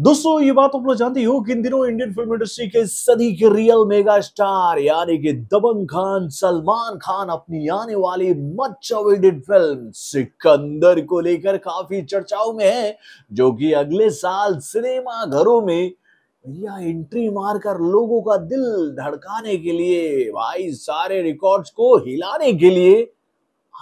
दोस्तों ये बात आप लोग जानती हो कि इन दिनों इंडियन फिल्म इंडस्ट्री के सदी के रियल मेगा स्टार यानी कि दबंग खान सलमान खान अपनी आने वाली मच अवेडेड फिल्म सिकंदर को लेकर काफी चर्चाओं में है जो कि अगले साल सिनेमा घरों में या एंट्री मारकर लोगों का दिल धड़काने के लिए भाई सारे रिकॉर्ड्स को हिलाने के लिए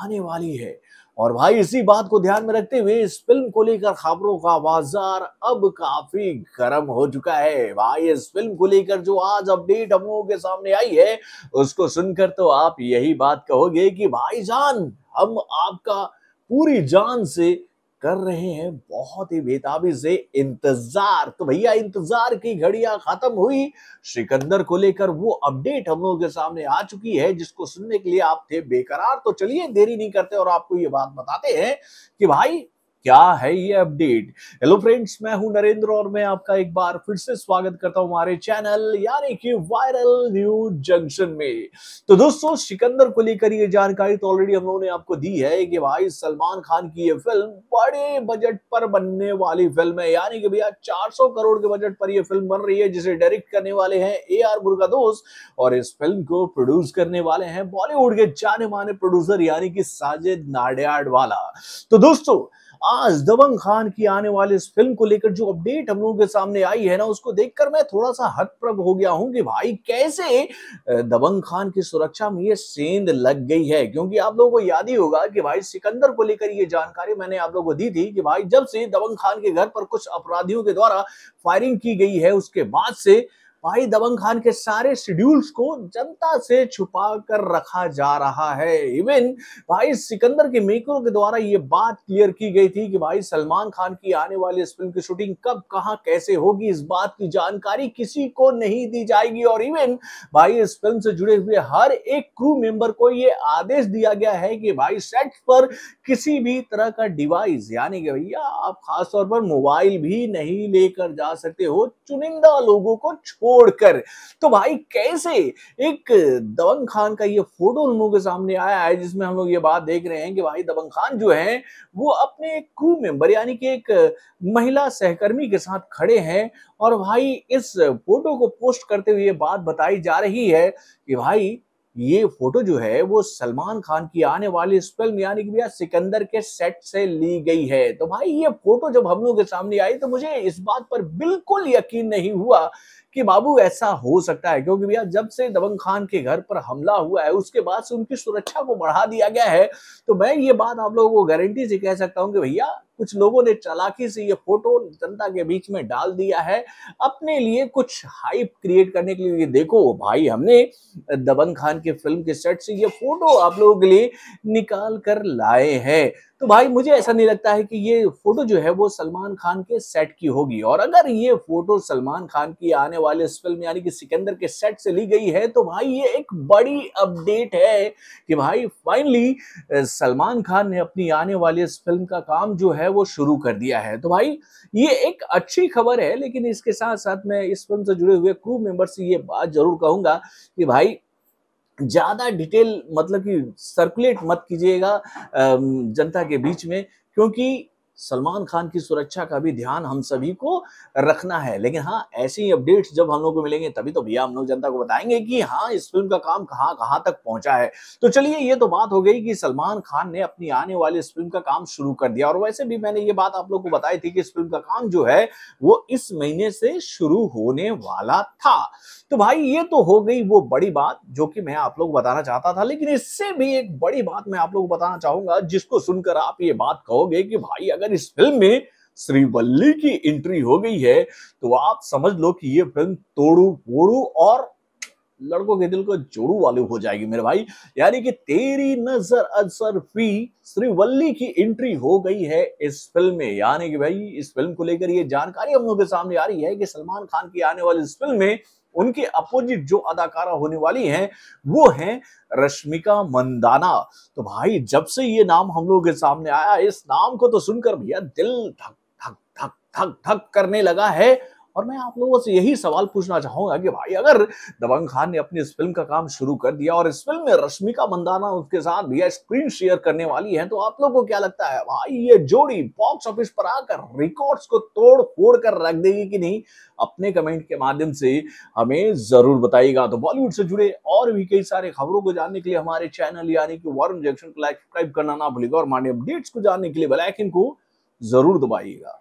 आने वाली है और भाई इसी बात को ध्यान में रखते हुए इस फिल्म को लेकर खबरों का बाजार अब काफी गर्म हो चुका है भाई इस फिल्म को लेकर जो आज अपडेट हम लोगों के सामने आई है उसको सुनकर तो आप यही बात कहोगे कि जान हम आपका पूरी जान से कर रहे हैं बहुत ही बेताबी से इंतजार तो भैया इंतजार की घड़ियां खत्म हुई सिकंदर को लेकर वो अपडेट हम लोगों के सामने आ चुकी है जिसको सुनने के लिए आप थे बेकरार तो चलिए देरी नहीं करते और आपको ये बात बताते हैं कि भाई क्या है ये अपडेट हेलो फ्रेंड्स मैं हूं नरेंद्र और मैं आपका एक बार फिर से स्वागत करता हूं हमारे चैनल यानी कि वायरल न्यूज जंक्शन में तो दोस्तों सिकंदर को लेकर ये जानकारी तो ऑलरेडी हम लोगों ने आपको दी है कि भाई सलमान खान की ये फिल्म बड़े बजट पर बनने वाली फिल्म है यानी कि भैया चार करोड़ के बजट पर यह फिल्म बन रही है जिसे डायरेक्ट करने वाले हैं ए आर दोस्त और इस फिल्म को प्रोड्यूस करने वाले हैं बॉलीवुड के जाने माने प्रोड्यूसर यानी कि साजिद नाडियाड वाला तो दोस्तों आज दबंग खान की आने वाली इस फिल्म को लेकर जो अपडेट हम लोगों के सामने आई है ना उसको देखकर मैं थोड़ा सा हतप्रभ हो गया हूं कि भाई कैसे दबंग खान की सुरक्षा में ये सेंध लग गई है क्योंकि आप लोगों को याद ही होगा कि भाई सिकंदर को लेकर ये जानकारी मैंने आप लोगों को दी थी कि भाई जब से दबंग खान के घर पर कुछ अपराधियों के द्वारा फायरिंग की गई है उसके बाद से भाई दबंग खान के सारे शेड्यूल्स को जनता से छुपा कर रखा जा रहा है इवन भाई सिकंदर के मेकरों के द्वारा ये बात क्लियर की गई थी कि भाई सलमान खान की आने वाली इस फिल्म की शूटिंग कब कहां कैसे होगी इस बात की जानकारी किसी को नहीं दी जाएगी और इवन भाई इस फिल्म से जुड़े हुए हर एक क्रू मेंबर को ये आदेश दिया गया है कि भाई सेट पर किसी भी तरह का डिवाइस यानी कि भैया आप खासतौर पर मोबाइल भी नहीं लेकर जा सकते हो चुनिंदा लोगों को छोड़ छोड़कर तो भाई कैसे एक दबंग खान का ये फोटो उन लोगों के सामने आया है जिसमें हम लोग ये बात देख रहे हैं कि भाई दबंग खान जो है वो अपने एक क्रू मेंबर यानी कि एक महिला सहकर्मी के साथ खड़े हैं और भाई इस फोटो को पोस्ट करते हुए ये बात बताई जा रही है कि भाई ये फोटो जो है वो सलमान खान की आने वाली इस फिल्म यानी कि भैया सिकंदर के सेट से ली गई है तो भाई ये फोटो जब हम लोग के सामने आई तो मुझे इस बात पर बिल्कुल यकीन नहीं हुआ कि बाबू ऐसा हो सकता है क्योंकि भैया जब से दबंग खान के घर पर हमला हुआ है उसके बाद से उनकी सुरक्षा को बढ़ा दिया गया है तो मैं ये बात आप लोगों को गारंटी से कह सकता हूँ कि भैया कुछ लोगों ने चालाकी से ये फोटो जनता के बीच में डाल दिया है अपने लिए कुछ हाइप क्रिएट करने के लिए देखो भाई हमने दबंग खान की फिल्म के सेट से ये फोटो आप लोगों के लिए निकाल कर लाए हैं तो भाई मुझे ऐसा नहीं लगता है कि ये फोटो जो है वो सलमान खान के सेट की होगी और अगर ये फोटो सलमान खान की आने वाले इस फिल्म यानी कि सिकंदर के सेट से ली गई है तो भाई ये एक बड़ी अपडेट है कि भाई फाइनली सलमान खान ने अपनी आने वाली इस फिल्म का काम जो है वो शुरू कर दिया है तो भाई ये एक अच्छी खबर है लेकिन इसके साथ साथ मैं इस फिल्म से जुड़े हुए क्रू मेंबर से ये बात जरूर कहूंगा कि भाई ज़्यादा डिटेल मतलब कि सर्कुलेट मत कीजिएगा जनता के बीच में क्योंकि सलमान खान की सुरक्षा का भी ध्यान हम सभी को रखना है लेकिन हाँ ऐसी अपडेट्स जब हम लोग को मिलेंगे तभी तो भैया हम लोग जनता को बताएंगे कि हाँ इस फिल्म का काम कहाँ कहाँ तक पहुंचा है तो चलिए ये तो बात हो गई कि सलमान खान ने अपनी आने वाली इस फिल्म का काम शुरू कर दिया और वैसे भी मैंने ये बात आप लोग को बताई थी कि इस फिल्म का काम जो है वो इस महीने से शुरू होने वाला था तो भाई ये तो हो गई वो बड़ी बात जो कि मैं आप लोग बताना चाहता था लेकिन इससे भी एक बड़ी बात मैं आप लोग को बताना चाहूंगा जिसको सुनकर आप ये बात कहोगे कि भाई अगर अगर इस फिल्म में श्रीवल्ली की एंट्री हो गई है तो आप समझ लो कि ये फिल्म तोड़ू फोड़ू और लड़कों के दिल को जोड़ू वाली हो जाएगी मेरे भाई यानी कि तेरी नजर अजर फी श्रीवल्ली की एंट्री हो गई है इस फिल्म में यानी कि भाई इस फिल्म को लेकर ये जानकारी हम लोग के सामने आ रही है कि सलमान खान की आने वाली इस फिल्म में उनके अपोजिट जो अदाकारा होने वाली हैं वो हैं रश्मिका मंदाना तो भाई जब से ये नाम हम लोगों के सामने आया इस नाम को तो सुनकर भैया दिल धक धक धक धक धक करने लगा है और मैं आप लोगों से यही सवाल पूछना चाहूंगा कि भाई अगर दबंग खान ने अपनी इस फिल्म का काम शुरू कर दिया और इस फिल्म में रश्मिका मंदाना उसके साथ यह स्क्रीन शेयर करने वाली है तो आप लोगों को क्या लगता है भाई ये जोड़ी बॉक्स ऑफिस पर आकर रिकॉर्ड्स को तोड़ फोड़ कर रख देगी कि नहीं अपने कमेंट के माध्यम से हमें जरूर बताइएगा तो बॉलीवुड से जुड़े और भी कई सारे खबरों को जानने के लिए हमारे चैनल यानी कि वॉरन जंक्शन को लाइक सब्सक्राइब करना ना भूलेगा और मान्य अपडेट्स को जानने के लिए बेलाइकिन को जरूर दबाइएगा